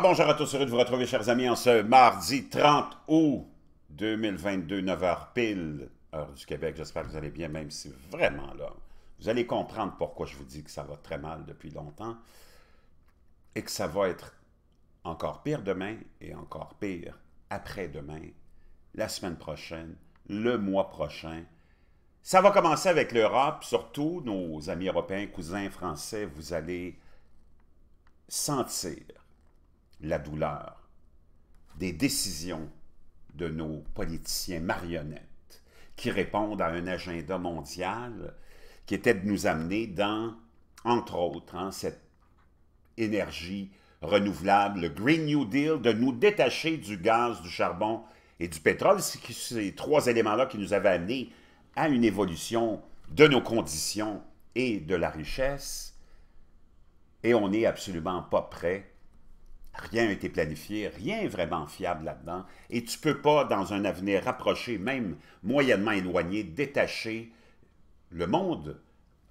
bonjour à tous, heureux de vous retrouver, chers amis, en ce mardi 30 août 2022, 9h pile, heure du Québec. J'espère que vous allez bien, même si vraiment, là, vous allez comprendre pourquoi je vous dis que ça va très mal depuis longtemps et que ça va être encore pire demain et encore pire après-demain, la semaine prochaine, le mois prochain. Ça va commencer avec l'Europe, surtout nos amis européens, cousins français, vous allez sentir la douleur des décisions de nos politiciens marionnettes qui répondent à un agenda mondial qui était de nous amener dans, entre autres, hein, cette énergie renouvelable, le Green New Deal, de nous détacher du gaz, du charbon et du pétrole, ces trois éléments-là qui nous avaient amenés à une évolution de nos conditions et de la richesse. Et on n'est absolument pas prêt Rien n'a été planifié, rien n'est vraiment fiable là-dedans. Et tu ne peux pas, dans un avenir rapproché, même moyennement éloigné, détacher le monde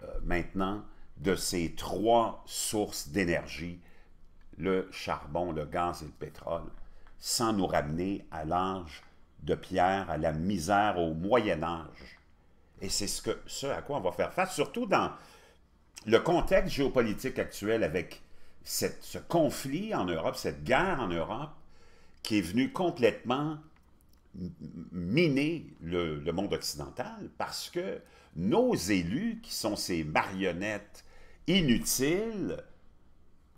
euh, maintenant de ces trois sources d'énergie, le charbon, le gaz et le pétrole, sans nous ramener à l'âge de pierre, à la misère au Moyen Âge. Et c'est ce, ce, à quoi on va faire face, surtout dans le contexte géopolitique actuel avec ce conflit en Europe, cette guerre en Europe, qui est venue complètement miner le, monde occidental parce que nos élus, qui sont ces marionnettes inutiles,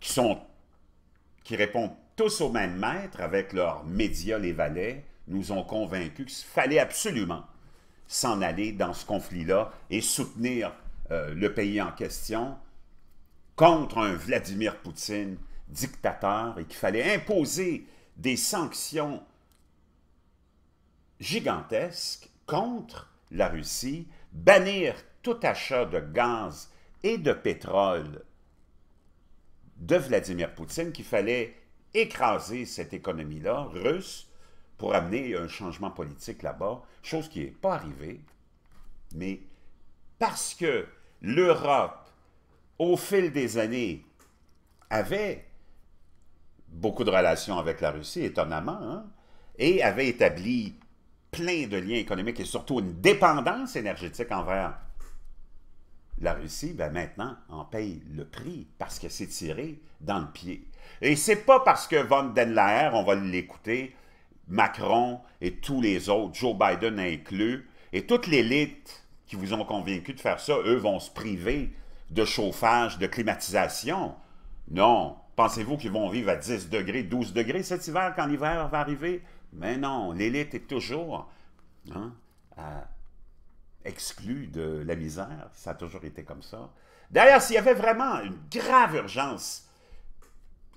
qui, répondent tous au même maître avec leurs médias, les valets, nous ont convaincus qu'il fallait absolument s'en aller dans ce conflit-là et soutenir euh, le pays en question contre un Vladimir Poutine dictateur et qu'il fallait imposer des sanctions gigantesques contre la Russie, bannir tout achat de gaz et de pétrole de Vladimir Poutine, qu'il fallait écraser cette économie-là russe pour amener un changement politique là-bas, chose qui n'est pas arrivée, mais parce que l'Europe au fil des années, avait beaucoup de relations avec la Russie, étonnamment, hein, et avait établi plein de liens économiques et surtout une dépendance énergétique envers la Russie, ben maintenant, en paye le prix parce qu'elle s'est tiré dans le pied. Et c'est pas parce que Van den Laer, on va l'écouter, Macron et tous les autres, Joe Biden inclus, et toute l'élite qui vous ont convaincu de faire ça, eux vont se priver de chauffage, de climatisation. Non. Pensez-vous qu'ils vont vivre à 10 degrés, 12 degrés cet hiver quand l'hiver va arriver? Mais non, l'élite est toujours hein, exclue de la misère. Ça a toujours été comme ça. D'ailleurs, s'il y avait vraiment une grave urgence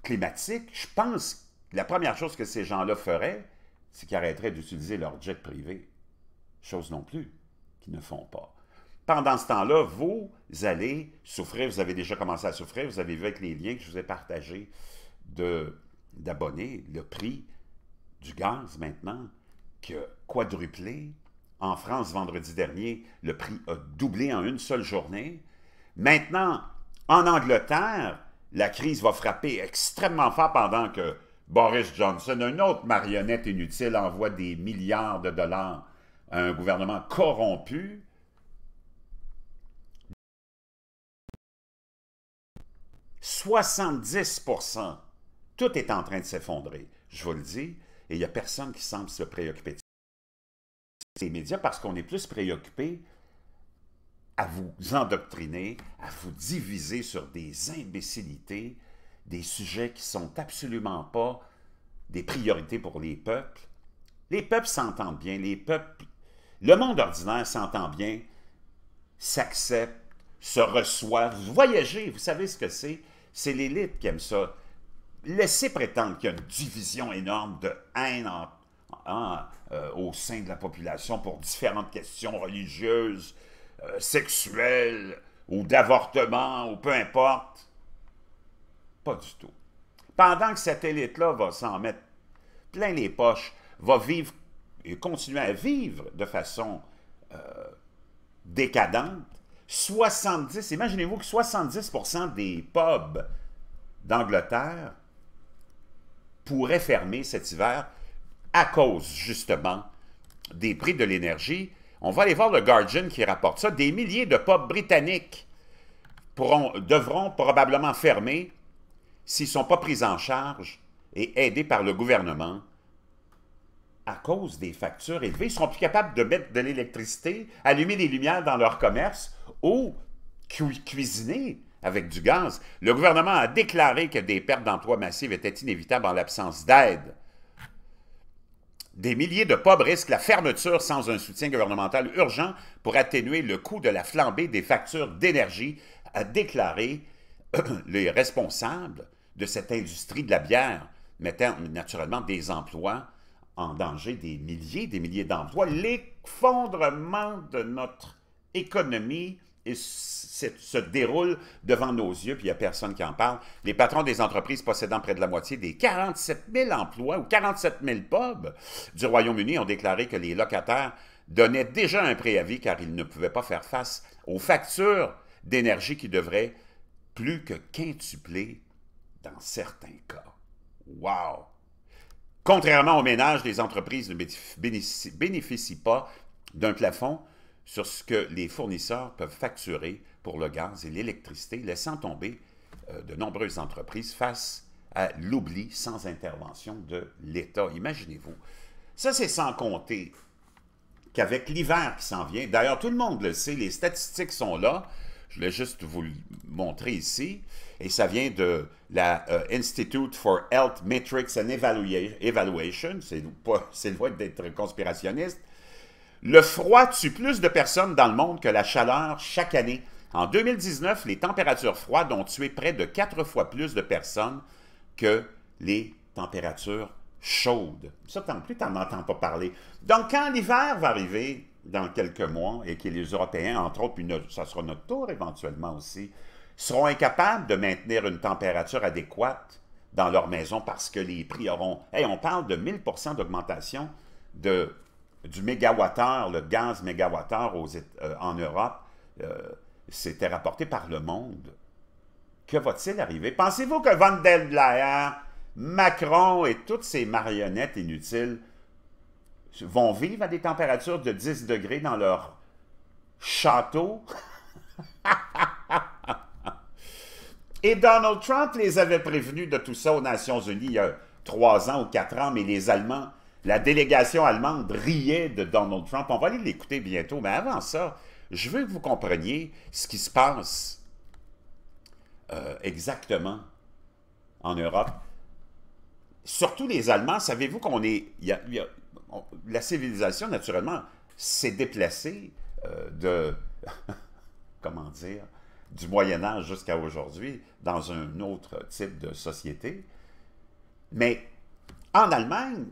climatique, je pense que la première chose que ces gens-là feraient, c'est qu'ils arrêteraient d'utiliser leur jet privé. Chose non plus qu'ils ne font pas. Pendant ce temps-là, vous allez souffrir, vous avez déjà commencé à souffrir, vous avez vu avec les liens que je vous ai partagés d'abonnés, le prix du gaz maintenant qui a quadruplé. En France, vendredi dernier, le prix a doublé en une seule journée. Maintenant, en Angleterre, la crise va frapper extrêmement fort pendant que Boris Johnson, une autre marionnette inutile, envoie des milliards de dollars à un gouvernement corrompu 70 Tout est en train de s'effondrer. Je vous le dis, et il n'y a personne qui semble se préoccuper de ces médias parce qu'on est plus préoccupé à vous endoctriner, à vous diviser sur des imbécilités, des sujets qui sont absolument pas des priorités pour les peuples. Les peuples s'entendent bien, les peuples, le monde ordinaire s'entend bien, s'accepte, se reçoivent, voyager, vous savez ce que c'est? C'est l'élite qui aime ça. Laissez prétendre qu'il y a une division énorme de haine euh, au sein de la population pour différentes questions religieuses, euh, sexuelles, ou d'avortement, ou peu importe. Pas du tout. Pendant que cette élite-là va s'en mettre plein les poches, va vivre et continuer à vivre de façon euh, décadente, 70, imaginez-vous que 70% des pubs d'Angleterre pourraient fermer cet hiver à cause justement des prix de l'énergie. On va aller voir le Guardian qui rapporte ça. Des milliers de pubs britanniques pourront, devront probablement fermer s'ils ne sont pas pris en charge et aidés par le gouvernement à cause des factures élevées, ils sont plus capables de mettre de l'électricité, allumer les lumières dans leur commerce ou cuisiner avec du gaz. Le gouvernement a déclaré que des pertes d'emplois massives étaient inévitables en l'absence d'aide. Des milliers de pauvres risquent la fermeture sans un soutien gouvernemental urgent pour atténuer le coût de la flambée des factures d'énergie, a déclaré les responsables de cette industrie de la bière, mettant naturellement des emplois en danger des milliers, des milliers d'emplois, l'effondrement de notre économie et se déroule devant nos yeux, puis il n'y a personne qui en parle. Les patrons des entreprises possédant près de la moitié des 47 000 emplois ou 47 000 pubs du Royaume-Uni ont déclaré que les locataires donnaient déjà un préavis car ils ne pouvaient pas faire face aux factures d'énergie qui devraient plus que quintupler dans certains cas. Wow! Contrairement aux ménages, les entreprises ne bénéficient, pas d'un plafond sur ce que les fournisseurs peuvent facturer pour le gaz et l'électricité, laissant tomber euh, de nombreuses entreprises face à l'oubli sans intervention de l'État. Imaginez-vous. Ça, c'est sans compter qu'avec l'hiver qui s'en vient, d'ailleurs tout le monde le sait, les statistiques sont là, je voulais juste vous le montrer ici. Et ça vient de l'Institute euh, for Health Metrics and Evaluation. C'est le loin d'être conspirationniste. Le froid tue plus de personnes dans le monde que la chaleur chaque année. En 2019, les températures froides ont tué près de quatre fois plus de personnes que les températures chaudes. Ça, plus, tu n'en entends pas parler. Donc, quand l'hiver va arriver, dans quelques mois et que les Européens, entre autres, puis ça sera notre tour éventuellement aussi, seront incapables de maintenir une température adéquate dans leur maison parce que les prix auront... on parle de 1000 d'augmentation de, du mégawattheure, le gaz mégawattheure euh, en Europe. Euh, c'était rapporté par Le Monde. Que va-t-il arriver? Pensez-vous que Van der Leyen, Macron et toutes ces marionnettes inutiles vont vivre à des températures de 10 degrés dans leur château. Et Donald Trump les avait prévenus de tout ça aux Nations Unies il y a trois ans ou quatre ans, mais les Allemands, la délégation allemande riait de Donald Trump. On va aller l'écouter bientôt, mais avant ça, je veux que vous compreniez ce qui se passe euh, exactement en Europe. Surtout les Allemands, savez-vous qu'on est la civilisation, naturellement, s'est déplacée euh, de, comment dire, du Moyen Âge jusqu'à aujourd'hui dans un autre type de société. Mais en Allemagne,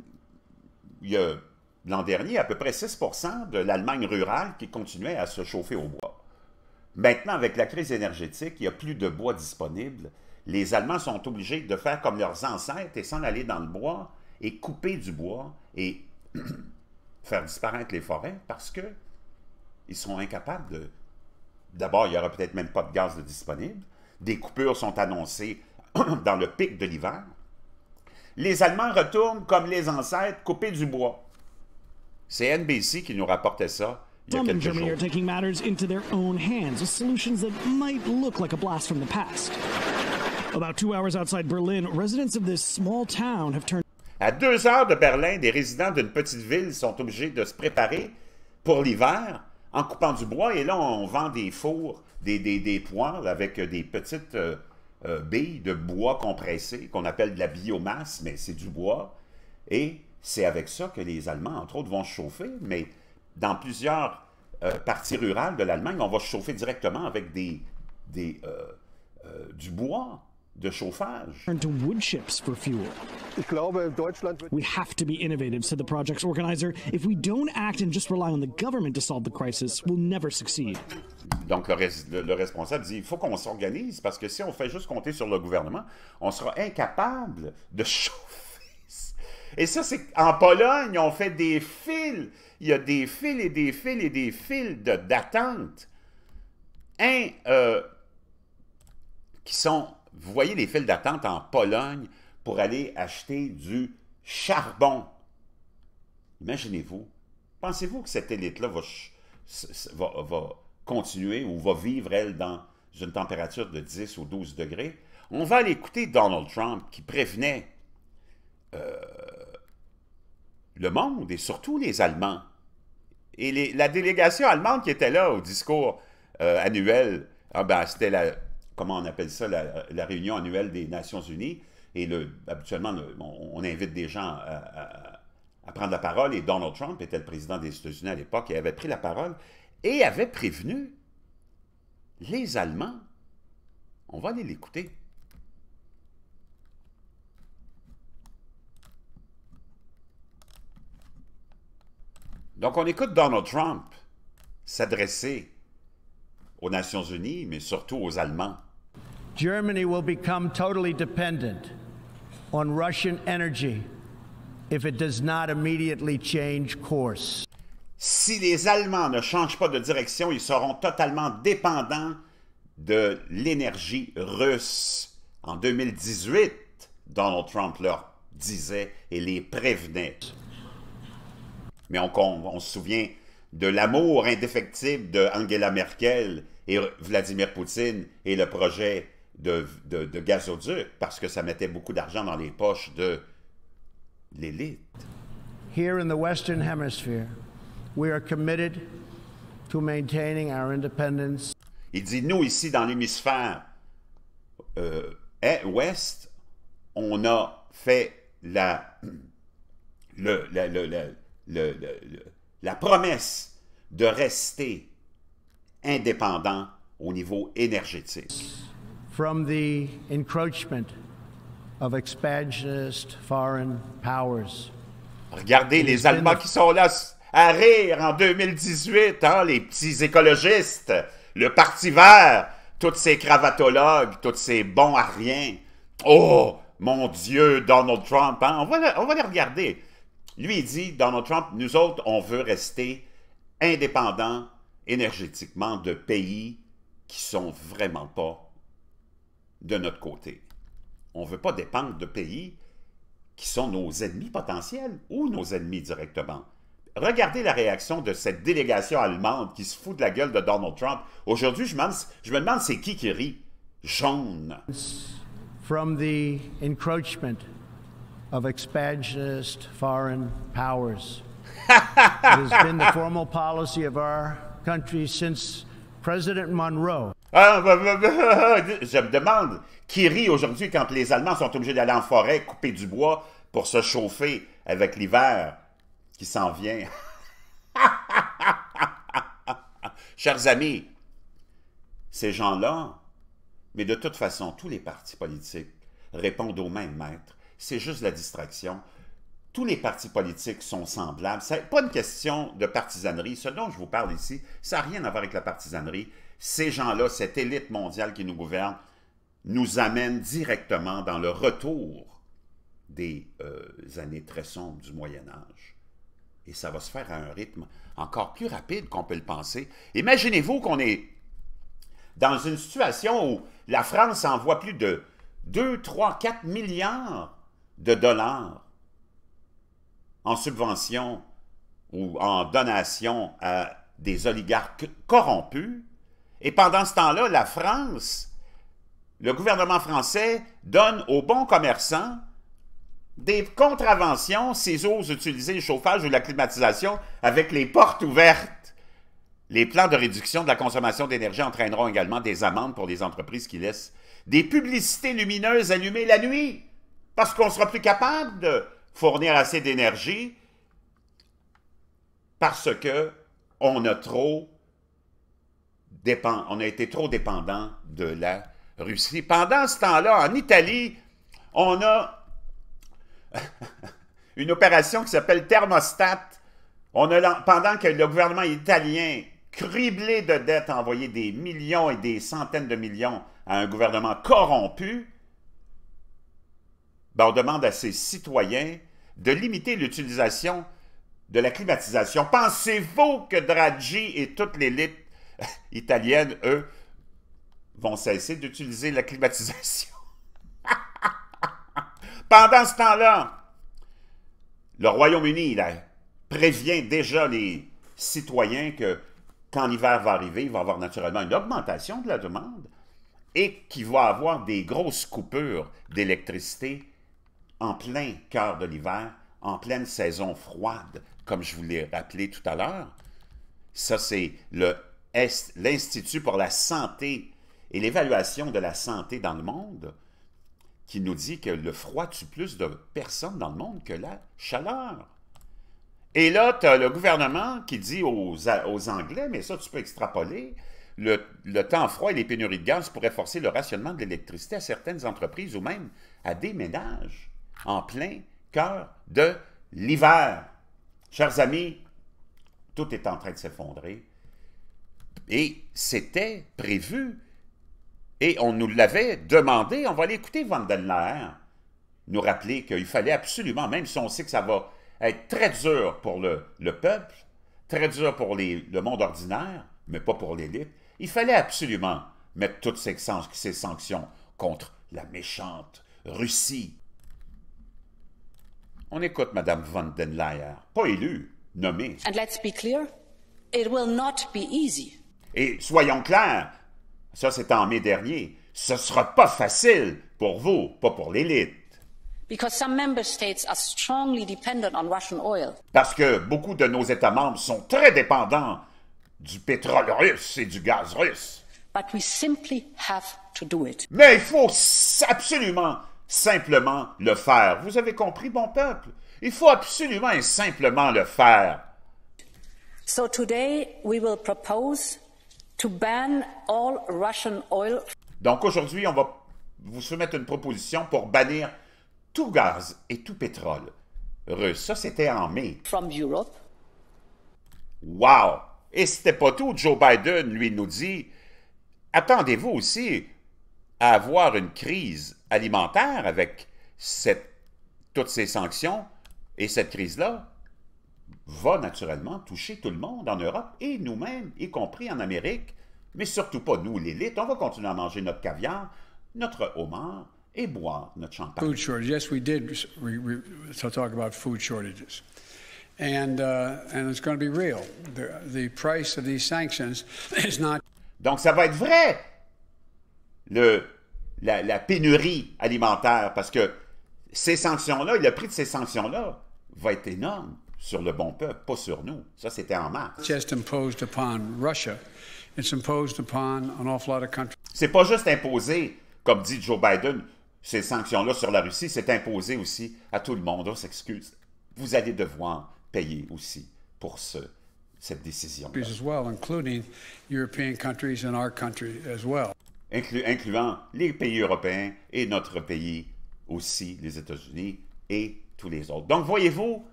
il y a l'an dernier à peu près 6 de l'Allemagne rurale qui continuait à se chauffer au bois. Maintenant, avec la crise énergétique, il n'y a plus de bois disponible. Les Allemands sont obligés de faire comme leurs ancêtres et s'en aller dans le bois et couper du bois et faire disparaître les forêts parce que ils sont incapables de... D'abord, il n'y aura peut-être même pas de gaz de disponible. Des coupures sont annoncées dans le pic de l'hiver. Les Allemands retournent comme les ancêtres, couper du bois. C'est NBC qui nous rapportait ça Some in Germany are taking matters into their own hands with solutions that might look like a blast from the past. About two hours outside Berlin, residents of this small town have turned à deux heures de Berlin, des résidents d'une petite ville sont obligés de se préparer pour l'hiver en coupant du bois. Et là, on vend des fours, des, des, des avec des petites euh, euh, billes de bois compressé, qu'on appelle de la biomasse, mais c'est du bois. Et c'est avec ça que les Allemands, entre autres, vont chauffer. Mais dans plusieurs euh, parties rurales de l'Allemagne, on va chauffer directement avec des, du bois de chauffage. To wood chips for fuel. We have to be innovative, said the project's organizer. If we don't act and just rely on the government to solve the crisis, we'll never succeed. Donc, le, res le responsable dit, il faut qu'on s'organise parce que si on fait juste compter sur le gouvernement, on sera incapable de chauffer. Et ça, c'est en Pologne, on fait des fils. Il y a des fils et des fils et des fils d'attente de... Hein, euh, qui sont vous voyez les files d'attente en Pologne pour aller acheter du charbon. Imaginez-vous. Pensez-vous que cette élite-là va, va, continuer ou va vivre, elle, dans une température de 10 ou 12 degrés? On va aller écouter Donald Trump qui prévenait euh, le monde et surtout les Allemands. Et la délégation allemande qui était là au discours euh, annuel, ah ben, c'était la comment on appelle ça, la, réunion annuelle des Nations Unies. Et habituellement, on, invite des gens à, à, prendre la parole. Et Donald Trump était le président des États-Unis à l'époque et avait pris la parole et avait prévenu les Allemands. On va aller l'écouter. Donc, on écoute Donald Trump s'adresser aux Nations Unies, mais surtout aux Allemands course. Si les Allemands ne changent pas de direction, ils seront totalement dépendants de l'énergie russe. En 2018, Donald Trump leur disait et les prévenait. Mais on, se souvient de l'amour indéfectible de Angela Merkel et Vladimir Poutine et le projet de, de, gazoduc parce que ça mettait beaucoup d'argent dans les poches de l'élite. Here in the Western Hemisphere, we are committed to maintaining our independence. Il dit nous ici dans l'hémisphère euh, est, ouest, on a fait la la promesse de rester indépendant au niveau énergétique from the encroachment of foreign powers. Regardez les Allemands qui sont là à rire en 2018, hein, les petits écologistes, le Parti vert, tous ces cravatologues, tous ces bons à rien. Oh, mon Dieu, Donald Trump, hein. on, va les on va regarder. Lui, il dit, Donald Trump, nous autres, on veut rester indépendants énergétiquement de pays qui sont vraiment pas de notre côté. On ne veut pas dépendre de pays qui sont nos ennemis potentiels ou nos ennemis directement. Regardez la réaction de cette délégation allemande qui se fout de la gueule de Donald Trump. Aujourd'hui, je, je, me demande c'est qui qui rit. Jaune. From the encroachment of expansionist foreign powers. It has been the formal policy of our country since President Monroe. Ah, bah, bah, bah, ah, ah, je me demande qui rit aujourd'hui quand les Allemands sont obligés d'aller en forêt couper du bois pour se chauffer avec l'hiver qui s'en vient. Chers amis, ces gens-là, mais de toute façon, tous les partis politiques répondent au même maître. C'est juste la distraction. Tous les partis politiques sont semblables. Ce n'est pas une question de partisanerie. Ce dont je vous parle ici, ça n'a rien à voir avec la partisanerie ces gens-là, cette élite mondiale qui nous gouverne, nous amène directement dans le retour des euh, années très sombres du Moyen Âge. Et ça va se faire à un rythme encore plus rapide qu'on peut le penser. Imaginez-vous qu'on est dans une situation où la France envoie plus de 2, 3, 4 milliards de dollars en subvention ou en donation à des oligarques corrompus et pendant ce temps-là, la France, le gouvernement français donne aux bons commerçants des contraventions s'ils osent utiliser le chauffage ou la climatisation avec les portes ouvertes. Les plans de réduction de la consommation d'énergie entraîneront également des amendes pour les entreprises qui laissent des publicités lumineuses allumées la nuit, parce qu'on ne sera plus capable de fournir assez d'énergie parce que on a trop on a été trop dépendant de la Russie. Pendant ce temps-là, en Italie, on a une opération qui s'appelle Thermostat. On a, pendant que le gouvernement italien, criblé de dettes, a envoyé des millions et des centaines de millions à un gouvernement corrompu, ben, on demande à ses citoyens de limiter l'utilisation de la climatisation. Pensez-vous que Draghi et toute l'élite italiennes, eux, vont cesser d'utiliser la climatisation. Pendant ce temps-là, le Royaume-Uni prévient déjà les citoyens que quand l'hiver va arriver, il va y avoir naturellement une augmentation de la demande et qu'il va y avoir des grosses coupures d'électricité en plein cœur de l'hiver, en pleine saison froide, comme je vous l'ai rappelé tout à l'heure. Ça, c'est le l'Institut pour la santé et l'évaluation de la santé dans le monde, qui nous dit que le froid tue plus de personnes dans le monde que la chaleur. Et là, tu as le gouvernement qui dit aux, Anglais, mais ça, tu peux extrapoler, le, le, temps froid et les pénuries de gaz pourraient forcer le rationnement de l'électricité à certaines entreprises ou même à des ménages en plein cœur de l'hiver. Chers amis, tout est en train de s'effondrer. Et c'était prévu. Et on nous l'avait demandé. On va aller écouter Vandenlaer nous rappeler qu'il fallait absolument, même si on sait que ça va être très dur pour le, peuple, très dur pour le monde ordinaire, mais pas pour l'élite, il fallait absolument mettre toutes ces, sanctions contre la méchante Russie. On écoute Mme van den pas élue, nommée. And let's be clear, it will not be easy. Et soyons clairs, ça c'est en mai dernier, ce ne sera pas facile pour vous, pas pour l'élite. Parce que beaucoup de nos États membres sont très dépendants du pétrole russe et du gaz russe. Mais il faut absolument, simplement le faire. Vous avez compris, bon peuple? Il faut absolument et simplement le faire. So today we will propose donc aujourd'hui, on va vous soumettre une proposition pour bannir tout gaz et tout pétrole russe. Ça, c'était en mai. Wow! Et c'était pas tout. Joe Biden, lui, nous dit attendez-vous aussi à avoir une crise alimentaire avec toutes ces sanctions et cette crise-là va naturellement toucher tout le monde en Europe et nous-mêmes, y compris en Amérique, mais surtout pas nous, l'élite. On va continuer à manger notre caviar, notre homard et boire notre champagne. Donc, ça va être vrai, le, la, la pénurie alimentaire, parce que ces sanctions-là, le prix de ces sanctions-là va être énorme sur le bon peuple, pas sur nous. Ça, c'était en mars. C'est pas juste imposé, comme dit Joe Biden, ces sanctions-là sur la Russie, c'est imposé aussi à tout le monde. On s'excuse. Vous allez devoir payer aussi pour ce, cette décision. incluant les pays européens et notre pays aussi, les États-Unis et tous les autres. Donc, voyez-vous,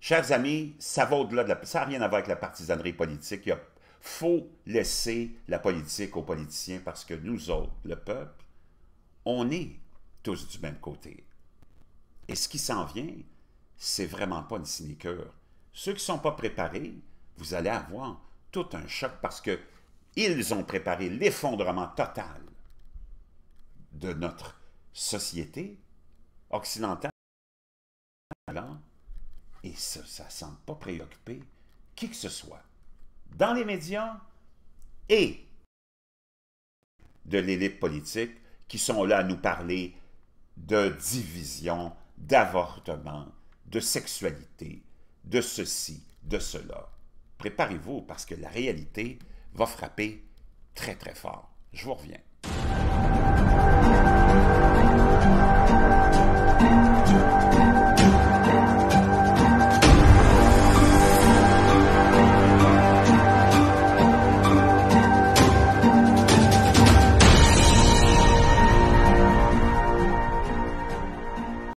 Chers amis, ça va au-delà de la... Ça n'a rien à voir avec la partisanerie politique. Il faut laisser la politique aux politiciens parce que nous autres, le peuple, on est tous du même côté. Et ce qui s'en vient, c'est vraiment pas une sinicure. Ceux qui ne sont pas préparés, vous allez avoir tout un choc parce que ils ont préparé l'effondrement total de notre société occidentale. Et ça, ça ne semble pas préoccuper qui que ce soit, dans les médias et de l'élite politique qui sont là à nous parler de division, d'avortement, de sexualité, de ceci, de cela. Préparez-vous parce que la réalité va frapper très très fort. Je vous reviens.